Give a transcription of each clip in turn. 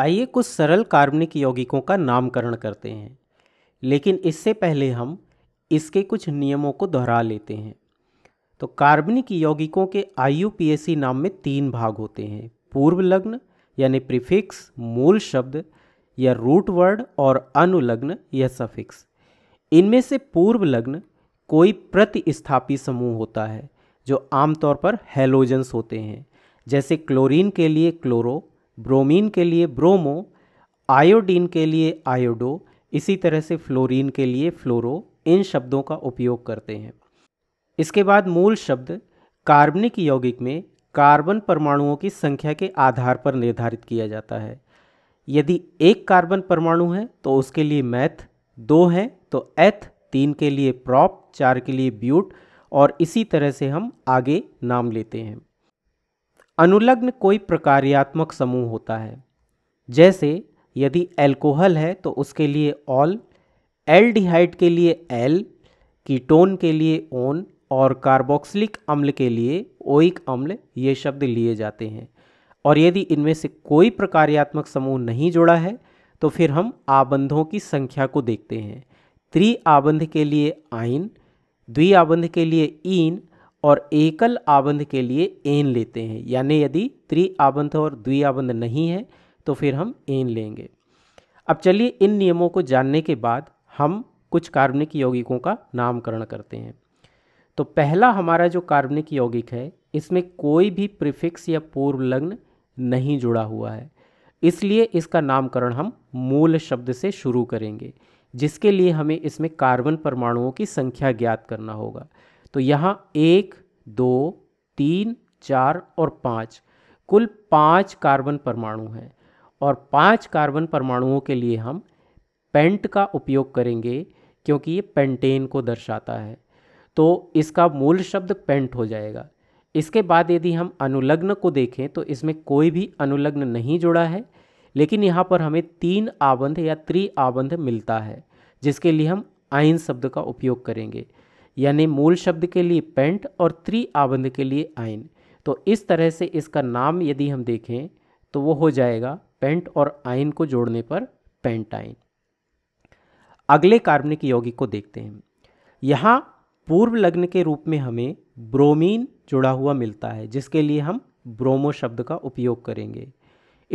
आइए कुछ सरल कार्बनिक यौगिकों का नामकरण करते हैं लेकिन इससे पहले हम इसके कुछ नियमों को दोहरा लेते हैं तो कार्बनिक यौगिकों के आयु नाम में तीन भाग होते हैं पूर्व लग्न यानी प्रीफिक्स मूल शब्द या रूट वर्ड और अनुलग्न या सफिक्स इनमें से पूर्व लग्न कोई प्रतिस्थापी समूह होता है जो आमतौर पर हेलोजन्स होते हैं जैसे क्लोरीन के लिए क्लोरो ब्रोमीन के लिए ब्रोमो आयोडीन के लिए आयोडो इसी तरह से फ्लोरीन के लिए फ्लोरो इन शब्दों का उपयोग करते हैं इसके बाद मूल शब्द कार्बनिक यौगिक में कार्बन परमाणुओं की संख्या के आधार पर निर्धारित किया जाता है यदि एक कार्बन परमाणु है तो उसके लिए मैथ दो हैं तो एथ तीन के लिए प्रॉप चार के लिए ब्यूट और इसी तरह से हम आगे नाम लेते हैं अनुलग्न कोई प्रकार्यात्मक समूह होता है जैसे यदि एल्कोहल है तो उसके लिए ऑल एल्डिहाइड के लिए एल कीटोन के लिए ओन और कार्बोक्सिलिक अम्ल के लिए ओइक अम्ल ये शब्द लिए जाते हैं और यदि इनमें से कोई प्रकार्यात्मक समूह नहीं जुड़ा है तो फिर हम आबंधों की संख्या को देखते हैं त्रि आबंध के लिए आइन द्वि आबंध के लिए ईन और एकल आबंध के लिए एन लेते हैं यानी यदि त्रि आबंध और द्वि आबंध नहीं है तो फिर हम एन लेंगे अब चलिए इन नियमों को जानने के बाद हम कुछ कार्बनिक यौगिकों का नामकरण करते हैं तो पहला हमारा जो कार्बनिक यौगिक है इसमें कोई भी प्रिफिक्स या पूर्व लग्न नहीं जुड़ा हुआ है इसलिए इसका नामकरण हम मूल शब्द से शुरू करेंगे जिसके लिए हमें इसमें कार्बन परमाणुओं की संख्या ज्ञात करना होगा तो यहाँ एक दो तीन चार और पाँच कुल पाँच कार्बन परमाणु हैं और पाँच कार्बन परमाणुओं के लिए हम पेंट का उपयोग करेंगे क्योंकि ये पेंटेन को दर्शाता है तो इसका मूल शब्द पेंट हो जाएगा इसके बाद यदि हम अनुलग्न को देखें तो इसमें कोई भी अनुलग्न नहीं जुड़ा है लेकिन यहाँ पर हमें तीन आबंध या त्रि आबंध मिलता है जिसके लिए हम आइन शब्द का उपयोग करेंगे यानी मूल शब्द के लिए पेंट और त्रि आबंध के लिए आयन तो इस तरह से इसका नाम यदि हम देखें तो वो हो जाएगा पेंट और आयन को जोड़ने पर पेंट आइन अगले कार्बनिक यौगिक को देखते हैं यहाँ पूर्व लग्न के रूप में हमें ब्रोमीन जुड़ा हुआ मिलता है जिसके लिए हम ब्रोमो शब्द का उपयोग करेंगे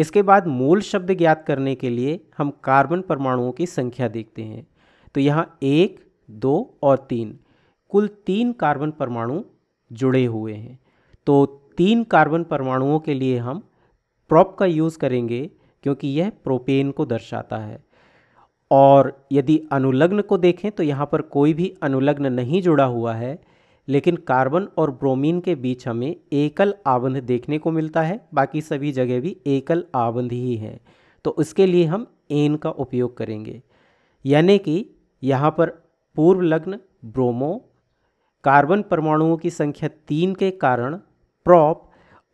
इसके बाद मूल शब्द ज्ञात करने के लिए हम कार्बन परमाणुओं की संख्या देखते हैं तो यहाँ एक दो और तीन कुल तीन कार्बन परमाणु जुड़े हुए हैं तो तीन कार्बन परमाणुओं के लिए हम प्रॉप का यूज़ करेंगे क्योंकि यह प्रोपेन को दर्शाता है और यदि अनुलग्न को देखें तो यहाँ पर कोई भी अनुलग्न नहीं जुड़ा हुआ है लेकिन कार्बन और ब्रोमीन के बीच हमें एकल आबंध देखने को मिलता है बाकी सभी जगह भी एकल आबंध ही हैं तो उसके लिए हम एन का उपयोग करेंगे यानी कि यहाँ पर पूर्व लग्न ब्रोमो कार्बन परमाणुओं की संख्या तीन के कारण प्रॉप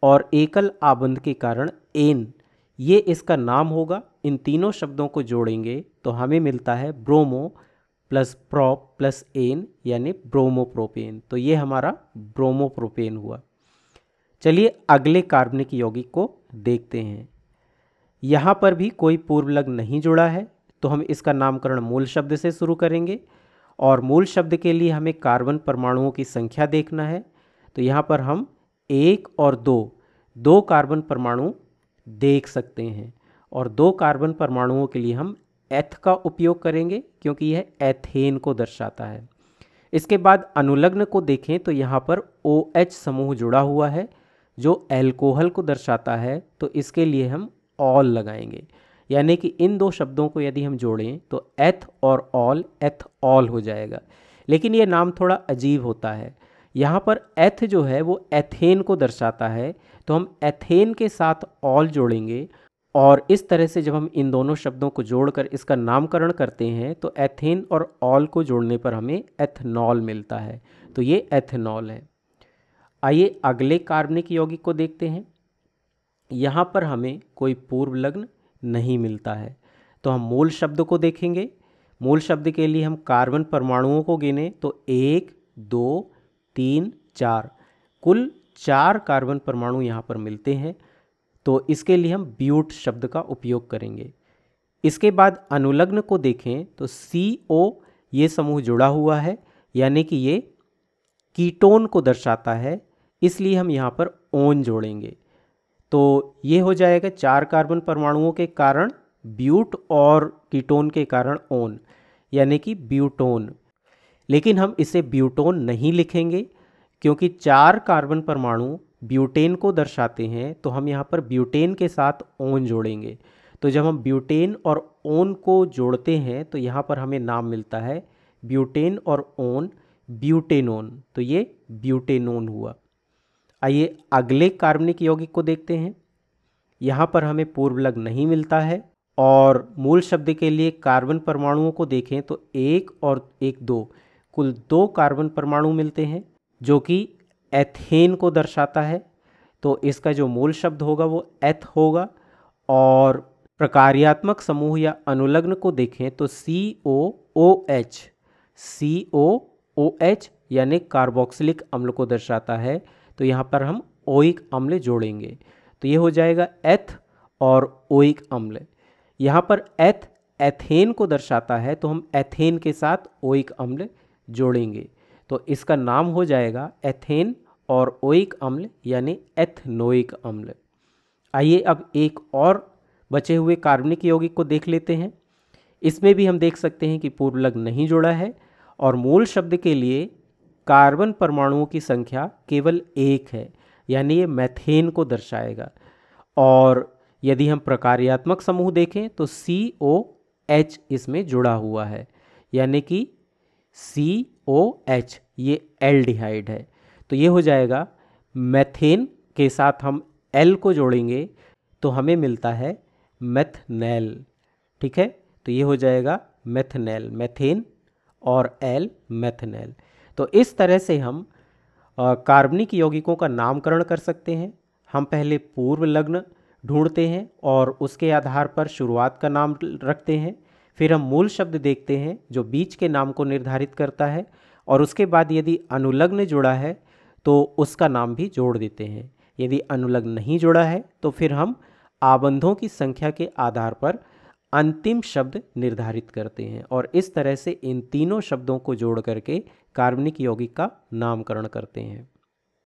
और एकल आबंध के कारण एन ये इसका नाम होगा इन तीनों शब्दों को जोड़ेंगे तो हमें मिलता है bromo plus prop plus ane यानी ब्रोमोप्रोपेन तो ये हमारा ब्रोमोप्रोपेन हुआ चलिए अगले कार्बनिक यौगिक को देखते हैं यहाँ पर भी कोई पूर्व लग नहीं जुड़ा है तो हम इसका नामकरण मूल शब्द से शुरू करेंगे और मूल शब्द के लिए हमें कार्बन परमाणुओं की संख्या देखना है तो यहाँ पर हम एक और दो दो कार्बन परमाणु देख सकते हैं और दो कार्बन परमाणुओं के लिए हम एथ का उपयोग करेंगे क्योंकि यह एथेन को दर्शाता है इसके बाद अनुलग्न को देखें तो यहाँ पर ओ OH समूह जुड़ा हुआ है जो एल्कोहल को दर्शाता है तो इसके लिए हम ऑल लगाएंगे यानी कि इन दो शब्दों को यदि हम जोड़ें तो एथ और ऑल एथ ऑल हो जाएगा लेकिन ये नाम थोड़ा अजीब होता है यहाँ पर एथ जो है वो एथेन को दर्शाता है तो हम एथेन के साथ ऑल जोड़ेंगे और इस तरह से जब हम इन दोनों शब्दों को जोड़कर इसका नामकरण करते हैं तो एथेन और ऑल को जोड़ने पर हमें एथनॉल मिलता है तो ये एथेनॉल है आइए अगले कार्बनिक यौगिक को देखते हैं यहाँ पर हमें कोई पूर्व लग्न नहीं मिलता है तो हम मोल शब्द को देखेंगे मोल शब्द के लिए हम कार्बन परमाणुओं को गिने तो एक दो तीन चार कुल चार कार्बन परमाणु यहाँ पर मिलते हैं तो इसके लिए हम ब्यूट शब्द का उपयोग करेंगे इसके बाद अनुलग्न को देखें तो सी ओ ये समूह जुड़ा हुआ है यानी कि ये कीटोन को दर्शाता है इसलिए हम यहाँ पर ओन जोड़ेंगे तो ये हो जाएगा चार कार्बन परमाणुओं के कारण ब्यूट और कीटोन के कारण ओन यानी कि ब्यूटोन लेकिन हम इसे ब्यूटोन नहीं लिखेंगे क्योंकि चार कार्बन परमाणु ब्यूटेन को दर्शाते हैं तो हम यहाँ पर ब्यूटेन के साथ ओन जोड़ेंगे तो जब हम ब्यूटेन और ओन को जोड़ते हैं तो यहाँ पर हमें नाम मिलता है ब्यूटेन और ओन ब्यूटेनोन तो ये ब्यूटेनोन हुआ आइए अगले कार्बनिक यौगिक को देखते हैं यहाँ पर हमें पूर्व लग नहीं मिलता है और मूल शब्द के लिए कार्बन परमाणुओं को देखें तो एक और एक दो कुल दो कार्बन परमाणु मिलते हैं जो कि एथेन को दर्शाता है तो इसका जो मूल शब्द होगा वो एथ होगा और प्रकार्यात्मक समूह या अनुलग्न को देखें तो C O O H C O O H यानी कार्बोक्सिलिक अम्ल को दर्शाता है तो यहाँ पर हम ओइक अम्ल जोड़ेंगे तो ये हो जाएगा एथ और ओइक अम्ल यहाँ पर एथ एथेन को दर्शाता है तो हम एथेन के साथ ओइक अम्ल जोड़ेंगे तो इसका नाम हो जाएगा एथेन और ओइक अम्ल यानी एथनोइक अम्ल आइए अब एक और बचे हुए कार्बनिक यौगिक को देख लेते हैं इसमें भी हम देख सकते हैं कि पूर्वलग नहीं जोड़ा है और मूल शब्द के लिए कार्बन परमाणुओं की संख्या केवल एक है यानी ये मैथेन को दर्शाएगा और यदि हम प्रकार्यात्मक समूह देखें तो सी ओ एच इसमें जुड़ा हुआ है यानी कि सी ओ एच ये एल्डिहाइड है तो ये हो जाएगा मैथेन के साथ हम एल को जोड़ेंगे तो हमें मिलता है मैथनेल ठीक है तो ये हो जाएगा मैथनेल मैथेन और एल मैथनेल तो इस तरह से हम कार्बनिक यौगिकों का नामकरण कर सकते हैं हम पहले पूर्व लग्न ढूंढते हैं और उसके आधार पर शुरुआत का नाम रखते हैं फिर हम मूल शब्द देखते हैं जो बीच के नाम को निर्धारित करता है और उसके बाद यदि अनुलग्न जुड़ा है तो उसका नाम भी जोड़ देते हैं यदि अनुलग्न नहीं जुड़ा है तो फिर हम आबंधों की संख्या के आधार पर अंतिम शब्द निर्धारित करते हैं और इस तरह से इन तीनों शब्दों को जोड़ करके कार्बनिक यौगिक का नामकरण करते हैं